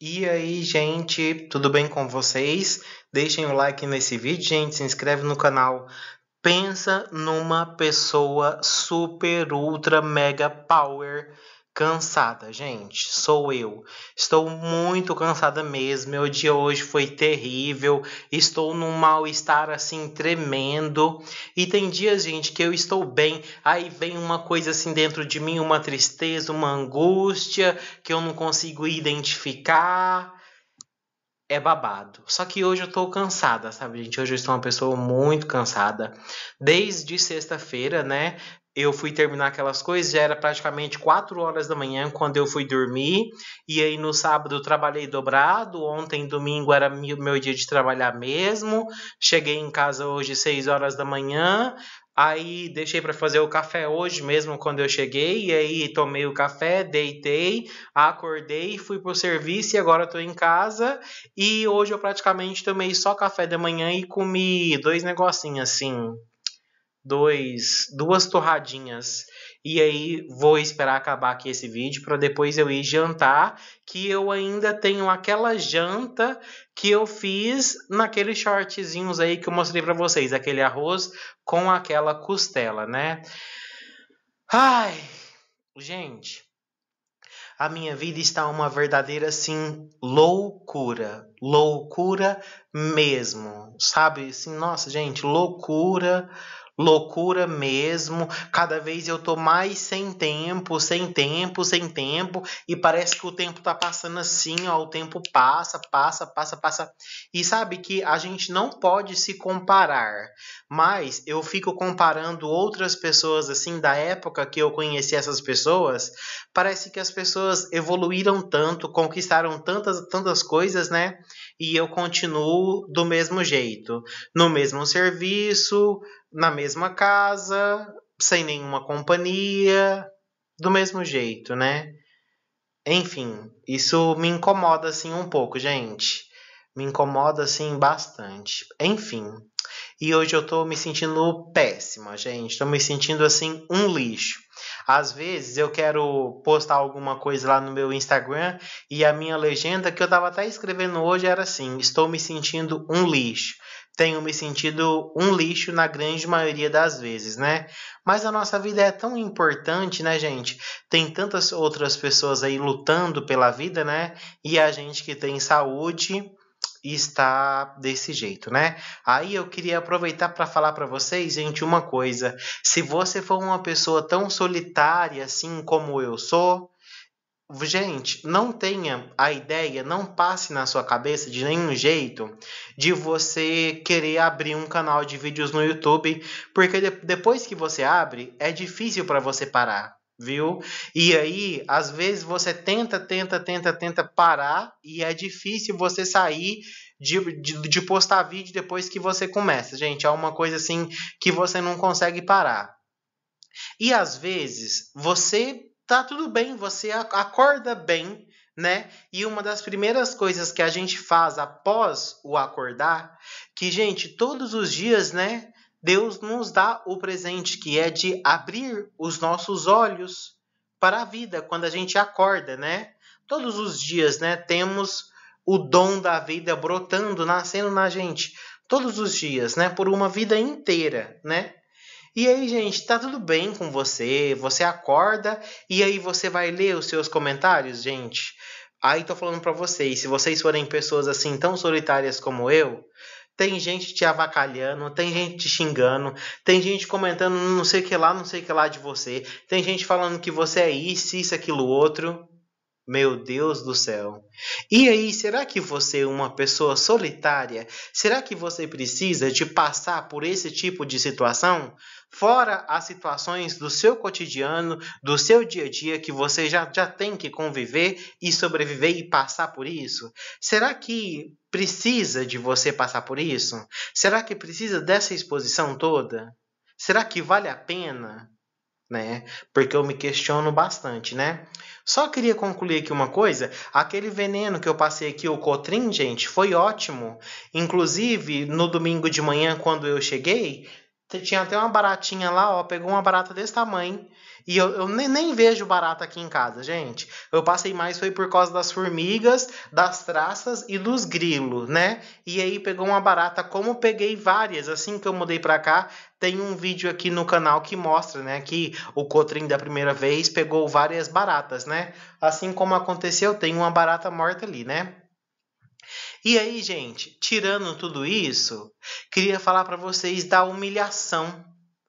E aí, gente, tudo bem com vocês? Deixem o like nesse vídeo, gente, se inscreve no canal. Pensa numa pessoa super ultra mega power cansada, gente. Sou eu. Estou muito cansada mesmo. Meu dia hoje foi terrível. Estou num mal-estar assim tremendo. E tem dias, gente, que eu estou bem. Aí vem uma coisa assim dentro de mim, uma tristeza, uma angústia que eu não consigo identificar. É babado. Só que hoje eu tô cansada, sabe, gente? Hoje eu estou uma pessoa muito cansada. Desde sexta-feira, né? eu fui terminar aquelas coisas, já era praticamente 4 horas da manhã quando eu fui dormir. E aí no sábado eu trabalhei dobrado, ontem domingo era meu dia de trabalhar mesmo. Cheguei em casa hoje 6 horas da manhã. Aí deixei para fazer o café hoje mesmo quando eu cheguei, e aí tomei o café, deitei, acordei, fui pro serviço e agora estou em casa. E hoje eu praticamente tomei só café da manhã e comi dois negocinhos assim, dois, duas torradinhas. E aí vou esperar acabar aqui esse vídeo para depois eu ir jantar, que eu ainda tenho aquela janta que eu fiz naqueles shortzinhos aí que eu mostrei para vocês, aquele arroz com aquela costela, né? Ai, gente, a minha vida está uma verdadeira assim loucura, loucura mesmo, sabe? Assim, nossa, gente, loucura, loucura mesmo. Cada vez eu tô mais sem tempo, sem tempo, sem tempo, e parece que o tempo tá passando assim, ó, o tempo passa, passa, passa, passa. E sabe que a gente não pode se comparar, mas eu fico comparando outras pessoas assim da época que eu conheci essas pessoas, parece que as pessoas evoluíram tanto, conquistaram tantas tantas coisas, né? E eu continuo do mesmo jeito, no mesmo serviço, na mesma casa, sem nenhuma companhia, do mesmo jeito, né? Enfim, isso me incomoda assim um pouco, gente. Me incomoda assim bastante. Enfim. E hoje eu tô me sentindo péssima, gente. Tô me sentindo assim um lixo. Às vezes eu quero postar alguma coisa lá no meu Instagram e a minha legenda que eu tava até escrevendo hoje era assim: Estou me sentindo um lixo tenho me sentido um lixo na grande maioria das vezes, né? Mas a nossa vida é tão importante, né, gente? Tem tantas outras pessoas aí lutando pela vida, né? E a gente que tem saúde está desse jeito, né? Aí eu queria aproveitar para falar para vocês, gente, uma coisa. Se você for uma pessoa tão solitária assim como eu sou, Gente, não tenha a ideia, não passe na sua cabeça de nenhum jeito de você querer abrir um canal de vídeos no YouTube, porque depois que você abre, é difícil para você parar, viu? E aí, às vezes você tenta, tenta, tenta, tenta parar e é difícil você sair de, de, de postar vídeo depois que você começa. Gente, é uma coisa assim que você não consegue parar. E às vezes você tá tudo bem, você acorda bem, né? E uma das primeiras coisas que a gente faz após o acordar, que gente, todos os dias, né, Deus nos dá o presente que é de abrir os nossos olhos para a vida quando a gente acorda, né? Todos os dias, né, temos o dom da vida brotando, nascendo na gente, todos os dias, né, por uma vida inteira, né? E aí, gente, tá tudo bem com você? Você acorda e aí você vai ler os seus comentários, gente? Aí tô falando para vocês, se vocês forem pessoas assim tão solitárias como eu, tem gente te avacalhando, tem gente te xingando, tem gente comentando não sei o que lá, não sei o que lá de você, tem gente falando que você é isso, isso, aquilo, outro. Meu Deus do céu. E aí, será que você é uma pessoa solitária? Será que você precisa de passar por esse tipo de situação? Fora as situações do seu cotidiano, do seu dia a dia que você já, já tem que conviver e sobreviver e passar por isso? Será que precisa de você passar por isso? Será que precisa dessa exposição toda? Será que vale a pena? né? Porque eu me questiono bastante, né? Só queria concluir aqui uma coisa: aquele veneno que eu passei aqui, o Cotrim, gente, foi ótimo. Inclusive, no domingo de manhã, quando eu cheguei, tinha até uma baratinha lá, ó. Pegou uma barata desse tamanho. E eu, eu nem, nem, vejo barata aqui em casa, gente. Eu passei mais foi por causa das formigas, das traças e dos grilos, né? E aí pegou uma barata, como peguei várias assim que eu mudei para cá. Tem um vídeo aqui no canal que mostra, né, que o Cotrim da primeira vez pegou várias baratas, né? Assim como aconteceu, tem uma barata morta ali, né? E aí, gente, tirando tudo isso, queria falar para vocês da humilhação.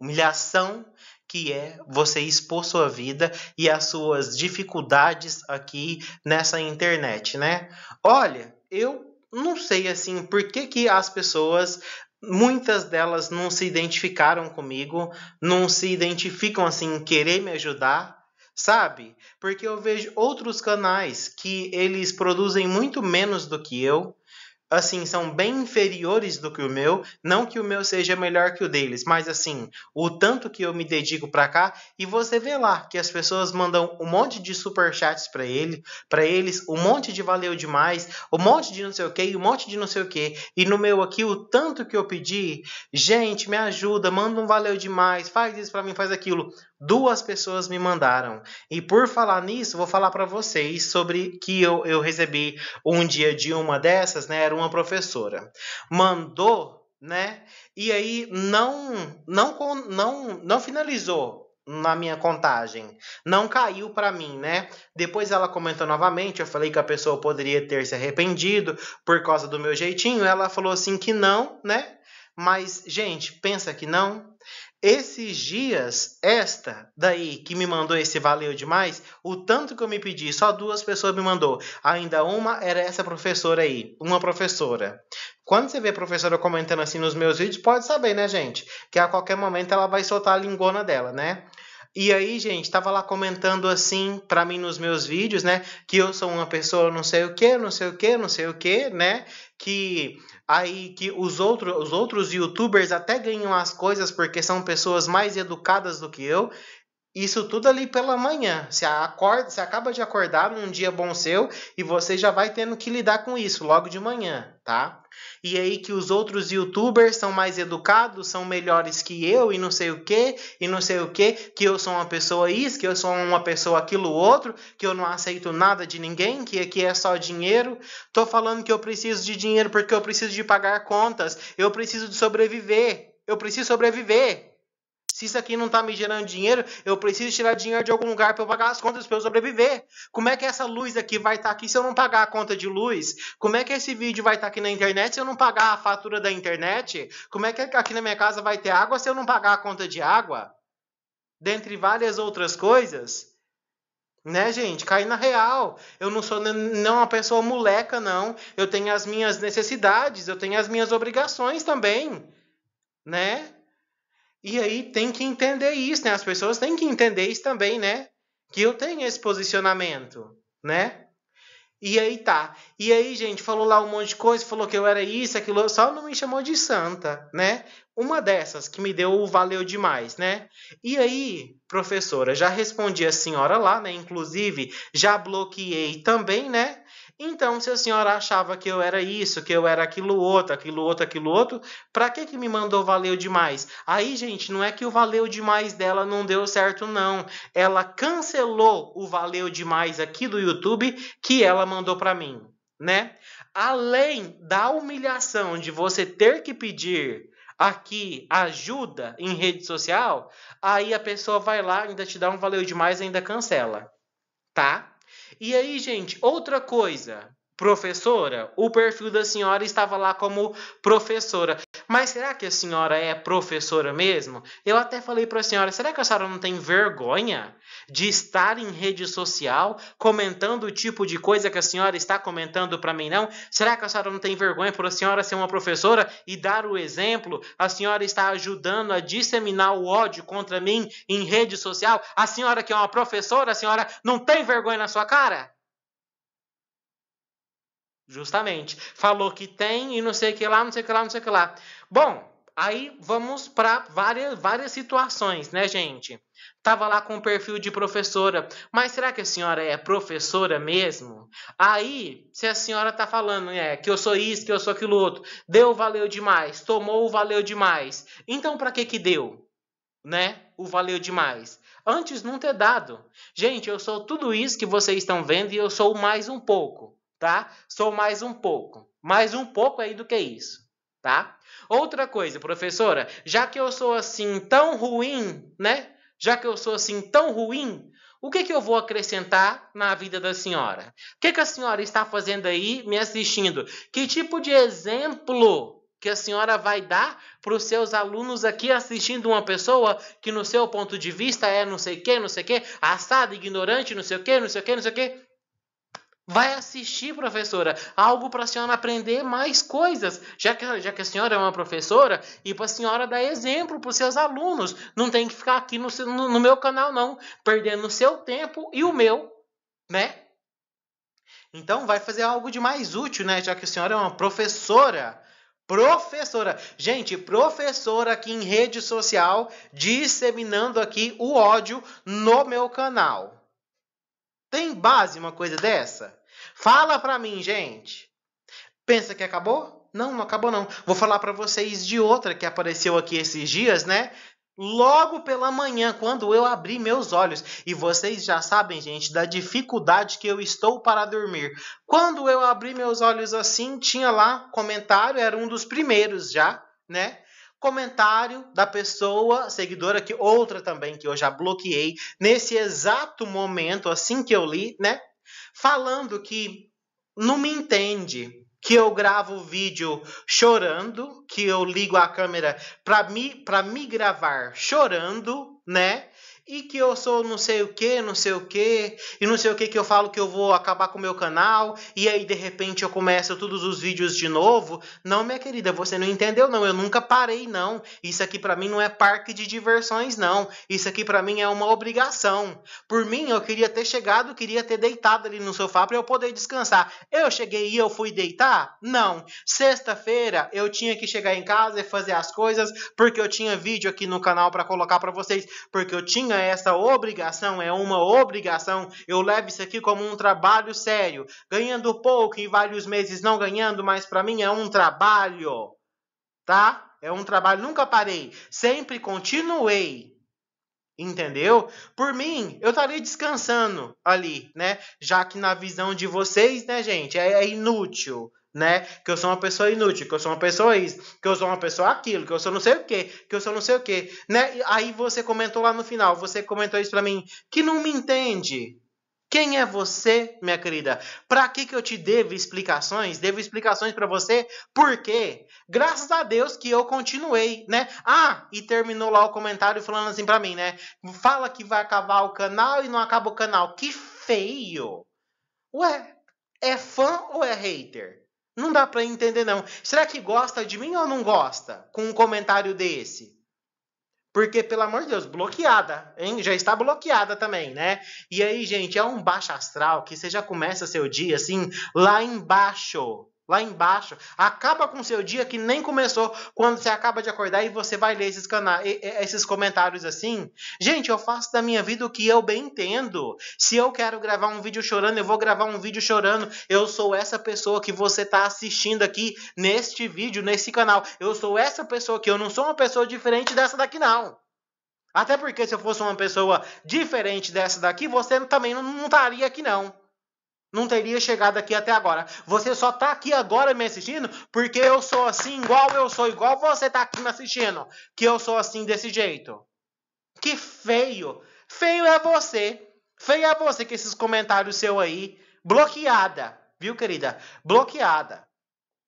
Humilhação que é você expor sua vida e as suas dificuldades aqui nessa internet, né? Olha, eu não sei assim por que, que as pessoas muitas delas não se identificaram comigo, não se identificam assim querer me ajudar, sabe? Porque eu vejo outros canais que eles produzem muito menos do que eu, assim, são bem inferiores do que o meu, não que o meu seja melhor que o deles, mas assim, o tanto que eu me dedico para cá e você vê lá que as pessoas mandam um monte de super chats para ele, para eles, um monte de valeu demais, um monte de não sei o que, um monte de não sei o que, e no meu aqui o tanto que eu pedi, gente, me ajuda, manda um valeu demais, faz isso para mim, faz aquilo duas pessoas me mandaram. E por falar nisso, vou falar para vocês sobre que eu, eu recebi um dia de uma dessas, né? Era uma professora. Mandou, né? E aí não não não não finalizou na minha contagem. Não caiu para mim, né? Depois ela comentou novamente, eu falei que a pessoa poderia ter se arrependido por causa do meu jeitinho, ela falou assim que não, né? Mas gente, pensa que não, esses dias, esta daí que me mandou esse valeu demais, o tanto que eu me pedi, só duas pessoas me mandou. Ainda uma era essa professora aí, uma professora. Quando você vê professora comentando assim nos meus vídeos, pode saber, né, gente? Que a qualquer momento ela vai soltar a lingona dela, né? E aí, gente, tava lá comentando assim para mim nos meus vídeos, né? Que eu sou uma pessoa não sei o que, não sei o que, não sei o que, né? Que aí que os outros, os outros youtubers até ganham as coisas porque são pessoas mais educadas do que eu. Isso tudo ali pela manhã. Você acorda, você acaba de acordar num dia bom seu e você já vai tendo que lidar com isso logo de manhã, tá? E aí que os outros youtubers são mais educados, são melhores que eu e não sei o que, e não sei o que, que eu sou uma pessoa isso, que eu sou uma pessoa aquilo outro, que eu não aceito nada de ninguém, que aqui é só dinheiro. Tô falando que eu preciso de dinheiro porque eu preciso de pagar contas, eu preciso de sobreviver, eu preciso sobreviver. Se isso aqui não está me gerando dinheiro, eu preciso tirar dinheiro de algum lugar para eu pagar as contas, para eu sobreviver. Como é que essa luz aqui vai estar tá aqui se eu não pagar a conta de luz? Como é que esse vídeo vai estar tá aqui na internet se eu não pagar a fatura da internet? Como é que aqui na minha casa vai ter água se eu não pagar a conta de água? Dentre várias outras coisas. Né, gente? Cair na real. Eu não sou não uma pessoa moleca, não. Eu tenho as minhas necessidades, eu tenho as minhas obrigações também. Né? E aí tem que entender isso, né? As pessoas têm que entender isso também, né? Que eu tenho esse posicionamento, né? E aí tá. E aí, gente, falou lá um monte de coisa, falou que eu era isso, aquilo, só não me chamou de santa, né? Uma dessas que me deu o valeu demais, né? E aí, professora, já respondi a senhora lá, né? Inclusive, já bloqueei também, né? Então, se a senhora achava que eu era isso, que eu era aquilo outro, aquilo outro, aquilo outro, pra que que me mandou valeu demais? Aí, gente, não é que o valeu demais dela não deu certo, não. Ela cancelou o valeu demais aqui do YouTube que ela mandou para mim, né? Além da humilhação de você ter que pedir aqui ajuda em rede social, aí a pessoa vai lá, ainda te dá um valeu demais, ainda cancela, tá? E aí, gente, outra coisa. Professora, o perfil da senhora estava lá como professora mas será que a senhora é professora mesmo? Eu até falei para a senhora, será que a senhora não tem vergonha de estar em rede social comentando o tipo de coisa que a senhora está comentando para mim não? Será que a senhora não tem vergonha por a senhora ser uma professora e dar o exemplo? A senhora está ajudando a disseminar o ódio contra mim em rede social? A senhora que é uma professora, a senhora não tem vergonha na sua cara? Justamente. Falou que tem e não sei o que lá, não sei o que lá, não sei o que lá. Bom, aí vamos para várias, várias situações, né, gente? Tava lá com o perfil de professora, mas será que a senhora é professora mesmo? Aí, se a senhora tá falando, é, que eu sou isso, que eu sou aquilo outro, deu valeu demais, tomou valeu demais. Então para que que deu? Né? O valeu demais. Antes não ter dado. Gente, eu sou tudo isso que vocês estão vendo e eu sou mais um pouco tá? Sou mais um pouco. Mais um pouco aí do que isso, tá? Outra coisa, professora, já que eu sou assim tão ruim, né? Já que eu sou assim tão ruim, o que, que eu vou acrescentar na vida da senhora? O que, que a senhora está fazendo aí me assistindo? Que tipo de exemplo que a senhora vai dar para os seus alunos aqui assistindo uma pessoa que, no seu ponto de vista, é não sei o que, não sei o que, assada, ignorante, não sei o que, não sei o que, não sei o que? Vai assistir, professora, algo para a senhora aprender mais coisas, já que, já que a senhora é uma professora e para a senhora dar exemplo para os seus alunos. Não tem que ficar aqui no, no, no meu canal, não, perdendo o seu tempo e o meu, né? Então, vai fazer algo de mais útil, né? Já que a senhora é uma professora. Professora. Gente, professora aqui em rede social disseminando aqui o ódio no meu canal. Tem base uma coisa dessa? Fala para mim, gente. Pensa que acabou? Não, não acabou não. Vou falar para vocês de outra que apareceu aqui esses dias, né? Logo pela manhã, quando eu abri meus olhos, e vocês já sabem, gente, da dificuldade que eu estou para dormir. Quando eu abri meus olhos assim, tinha lá comentário, era um dos primeiros já, né? comentário da pessoa seguidora que outra também que eu já bloqueei nesse exato momento assim que eu li, né? falando que não me entende, que eu gravo vídeo chorando, que eu ligo a câmera para me para me gravar chorando, né? e que eu sou não sei o que, não sei o que, e não sei o que que eu falo que eu vou acabar com o meu canal, e aí de repente eu começo todos os vídeos de novo. Não, minha querida, você não entendeu não, eu nunca parei não. Isso aqui para mim não é parque de diversões não. Isso aqui para mim é uma obrigação. Por mim eu queria ter chegado, queria ter deitado ali no sofá pra eu poder descansar. Eu cheguei e eu fui deitar? Não. Sexta-feira eu tinha que chegar em casa e fazer as coisas porque eu tinha vídeo aqui no canal para colocar para vocês, porque eu tinha tinha essa obrigação, é uma obrigação. Eu levo isso aqui como um trabalho sério. Ganhando pouco e vários meses não ganhando, mas para mim é um trabalho, tá? É um trabalho, nunca parei, sempre continuei. Entendeu? Por mim, eu estaria descansando ali, né? Já que na visão de vocês, né, gente, é, é inútil, né? Que eu sou uma pessoa inútil, que eu sou uma pessoa isso, que eu sou uma pessoa aquilo, que eu sou não sei o que, que eu sou não sei o que, né? Aí você comentou lá no final, você comentou isso para mim, que não me entende, quem é você, minha querida? Para que, que eu te devo explicações? Devo explicações para você? Por quê? Graças a Deus que eu continuei, né? Ah, e terminou lá o comentário falando assim para mim, né? Fala que vai acabar o canal e não acaba o canal. Que feio! Ué, é fã ou é hater? Não dá para entender não. Será que gosta de mim ou não gosta com um comentário desse? Porque, pelo amor de Deus, bloqueada, hein? Já está bloqueada também, né? E aí, gente, é um baixo astral que você já começa seu dia assim, lá embaixo lá embaixo. Acaba com seu dia que nem começou quando você acaba de acordar e você vai ler esses, cana esses comentários assim. Gente, eu faço da minha vida o que eu bem entendo. Se eu quero gravar um vídeo chorando, eu vou gravar um vídeo chorando. Eu sou essa pessoa que você está assistindo aqui neste vídeo, nesse canal. Eu sou essa pessoa que eu não sou uma pessoa diferente dessa daqui, não. Até porque se eu fosse uma pessoa diferente dessa daqui, você também não estaria aqui, não não teria chegado aqui até agora. Você só tá aqui agora me assistindo porque eu sou assim, igual eu sou, igual você tá aqui me assistindo. Que eu sou assim desse jeito. Que feio. Feio é você. Feio é você que esses comentários seu aí. Bloqueada. Viu, querida? Bloqueada.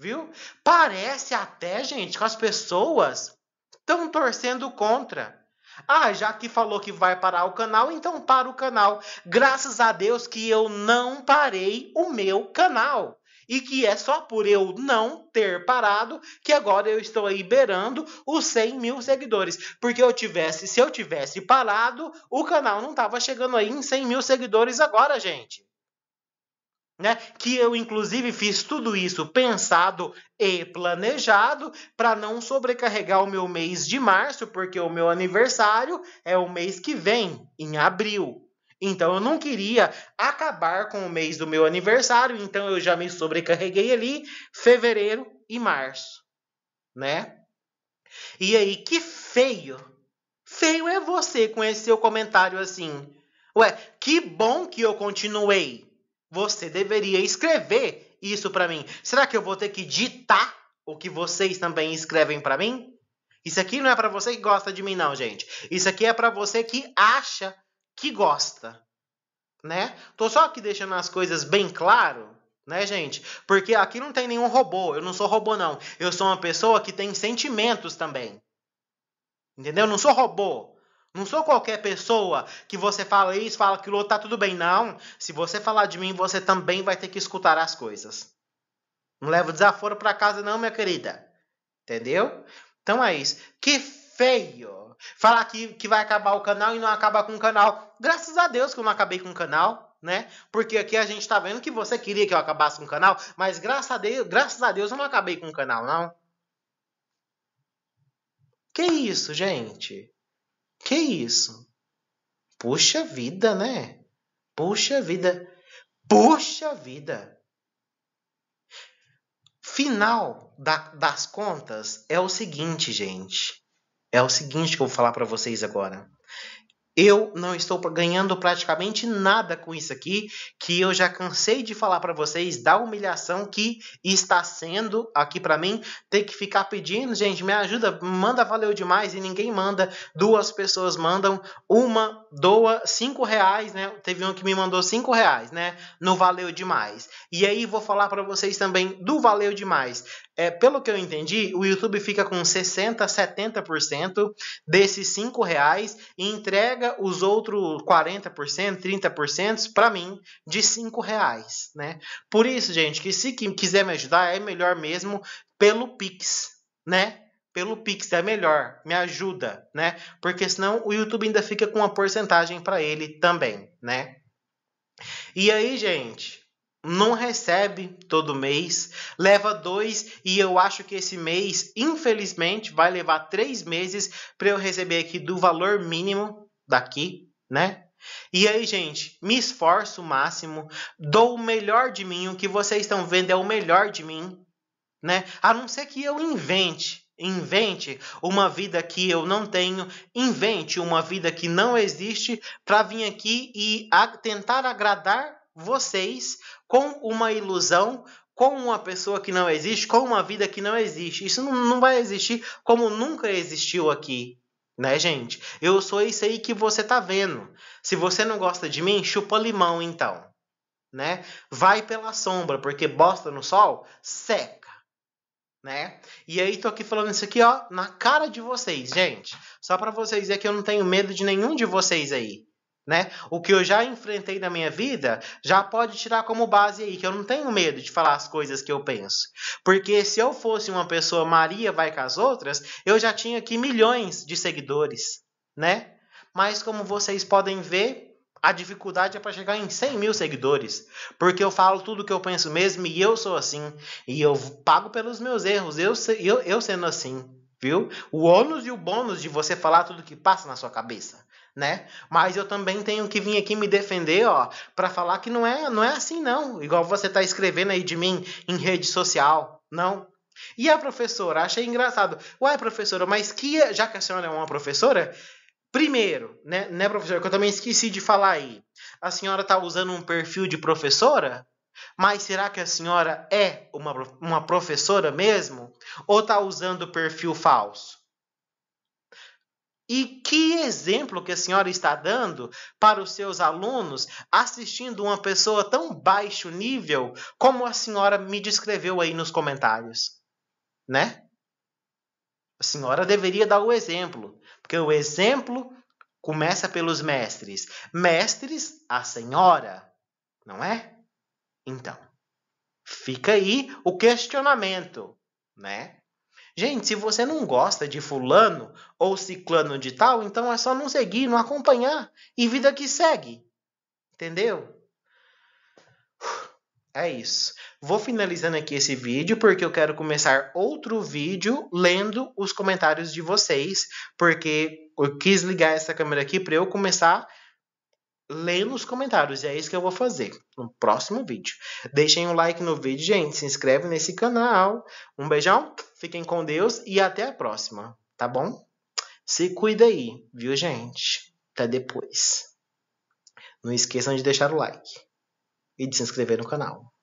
Viu? Parece até, gente, que as pessoas estão torcendo contra. Ah, já que falou que vai parar o canal, então para o canal. Graças a Deus que eu não parei o meu canal. E que é só por eu não ter parado que agora eu estou aí beirando os 100 mil seguidores. Porque eu tivesse, se eu tivesse parado, o canal não estava chegando aí em 100 mil seguidores agora, gente. Né? Que eu, inclusive, fiz tudo isso pensado e planejado para não sobrecarregar o meu mês de março, porque o meu aniversário é o mês que vem, em abril. Então eu não queria acabar com o mês do meu aniversário, então eu já me sobrecarreguei ali, fevereiro e março, né? E aí, que feio! Feio é você com esse seu comentário assim. Ué, que bom que eu continuei. Você deveria escrever isso para mim. Será que eu vou ter que ditar o que vocês também escrevem para mim? Isso aqui não é para você que gosta de mim não, gente. Isso aqui é para você que acha que gosta, né? Tô só aqui deixando as coisas bem claro, né, gente? Porque aqui não tem nenhum robô. Eu não sou robô não. Eu sou uma pessoa que tem sentimentos também. Entendeu? Eu não sou robô. Não sou qualquer pessoa que você fala isso, fala aquilo, tá tudo bem. Não. Se você falar de mim, você também vai ter que escutar as coisas. Não leva desaforo para casa, não, minha querida. Entendeu? Então é isso. Que feio! Falar que, que vai acabar o canal e não acaba com o canal. Graças a Deus que eu não acabei com o canal, né? Porque aqui a gente tá vendo que você queria que eu acabasse com o canal, mas graças a Deus, graças a Deus eu não acabei com o canal, não. Que isso, gente? Que isso? Puxa vida, né? Puxa vida. Puxa vida. Final da, das contas é o seguinte, gente. É o seguinte que eu vou falar para vocês agora. Eu não estou ganhando praticamente nada com isso aqui, que eu já cansei de falar para vocês da humilhação que está sendo aqui para mim, ter que ficar pedindo, gente, me ajuda, manda valeu demais e ninguém manda. Duas pessoas mandam, uma doa cinco reais, né? Teve um que me mandou cinco reais, né? No valeu demais. E aí vou falar para vocês também do valeu demais é, pelo que eu entendi, o YouTube fica com 60%, 70% desses 5 reais e entrega os outros 40%, 30% para mim de 5 reais, né? Por isso, gente, que se quiser me ajudar, é melhor mesmo pelo Pix, né? Pelo Pix é melhor, me ajuda, né? Porque senão o YouTube ainda fica com uma porcentagem para ele também, né? E aí, gente, não recebe todo mês, leva dois e eu acho que esse mês, infelizmente, vai levar três meses para eu receber aqui do valor mínimo daqui, né? E aí, gente, me esforço o máximo, dou o melhor de mim, o que vocês estão vendo é o melhor de mim, né? A não ser que eu invente, invente uma vida que eu não tenho, invente uma vida que não existe para vir aqui e a, tentar agradar vocês com uma ilusão, com uma pessoa que não existe, com uma vida que não existe. Isso não, vai existir como nunca existiu aqui. Né, gente? Eu sou isso aí que você tá vendo. Se você não gosta de mim, chupa limão então, né? Vai pela sombra, porque bosta no sol seca, né? E aí tô aqui falando isso aqui, ó, na cara de vocês, gente. Só para vocês é que eu não tenho medo de nenhum de vocês aí. Né? O que eu já enfrentei na minha vida já pode tirar como base aí, que eu não tenho medo de falar as coisas que eu penso. Porque se eu fosse uma pessoa Maria vai com as outras, eu já tinha aqui milhões de seguidores, né? Mas como vocês podem ver, a dificuldade é para chegar em 100 mil seguidores. Porque eu falo tudo que eu penso mesmo e eu sou assim. E eu pago pelos meus erros, eu, eu, eu sendo assim viu? O ônus e o bônus de você falar tudo que passa na sua cabeça, né? Mas eu também tenho que vir aqui me defender, ó, para falar que não é, não é assim não, igual você tá escrevendo aí de mim em rede social, não. E a professora, achei engraçado. Uai, professora, mas que já que a senhora é uma professora, primeiro, né, né, professora, que eu também esqueci de falar aí. A senhora tá usando um perfil de professora? Mas será que a senhora é uma, uma professora mesmo? ou está usando perfil falso? E que exemplo que a senhora está dando para os seus alunos assistindo uma pessoa tão baixo nível como a senhora me descreveu aí nos comentários, né? A senhora deveria dar o exemplo, porque o exemplo começa pelos mestres. Mestres, a senhora, não é? Então, fica aí o questionamento né? Gente, se você não gosta de fulano ou ciclano de tal, então é só não seguir, não acompanhar e vida que segue. Entendeu? É isso. Vou finalizando aqui esse vídeo porque eu quero começar outro vídeo lendo os comentários de vocês, porque eu quis ligar essa câmera aqui para eu começar ler nos comentários. E é isso que eu vou fazer no próximo vídeo. Deixem um like no vídeo, gente. Se inscreve nesse canal. Um beijão, fiquem com Deus e até a próxima, tá bom? Se cuida aí, viu, gente? Até depois. Não esqueçam de deixar o like e de se inscrever no canal.